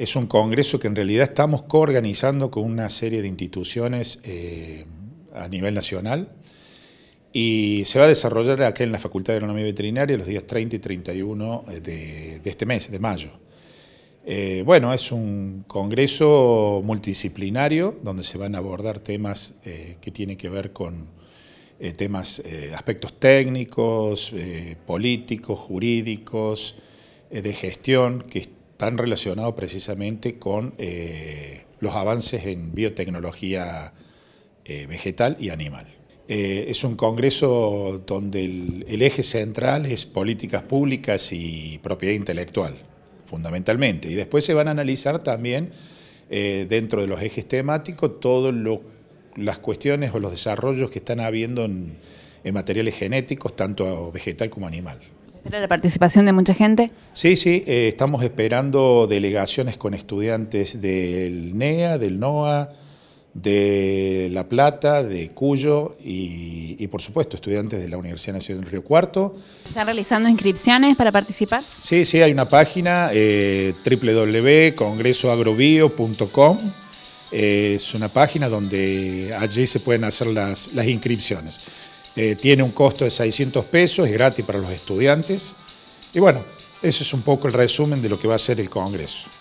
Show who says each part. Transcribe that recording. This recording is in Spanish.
Speaker 1: es un congreso que en realidad estamos coorganizando con una serie de instituciones eh, a nivel nacional y se va a desarrollar aquí en la Facultad de Agronomía Veterinaria los días 30 y 31 eh, de, este mes, de mayo. Eh, bueno, es un congreso multidisciplinario donde se van a abordar temas que tienen que ver con temas, aspectos técnicos, políticos, jurídicos, de gestión, que están relacionados precisamente con eh, los avances en biotecnología eh, vegetal y animal. Eh, es un congreso donde el, eje central es políticas públicas y propiedad intelectual, fundamentalmente. Y después se van a analizar también, dentro de los ejes temáticos, todas las cuestiones o los desarrollos que están habiendo en materiales genéticos, tanto vegetal como animal
Speaker 2: espera la participación de mucha gente?
Speaker 1: Sí, sí, eh, estamos esperando delegaciones con estudiantes del NEA, del NOA, de La Plata, de Cuyo y, por supuesto estudiantes de la Universidad Nacional del Río Cuarto.
Speaker 3: ¿Están realizando inscripciones para participar?
Speaker 1: Sí, sí, hay una página eh, www.congresoagrobio.com. Eh, es una página donde allí se pueden hacer las inscripciones. Eh, tiene un costo de 600 pesos, es gratis para los estudiantes. Y bueno, ese es un poco el resumen de lo que va a ser el Congreso.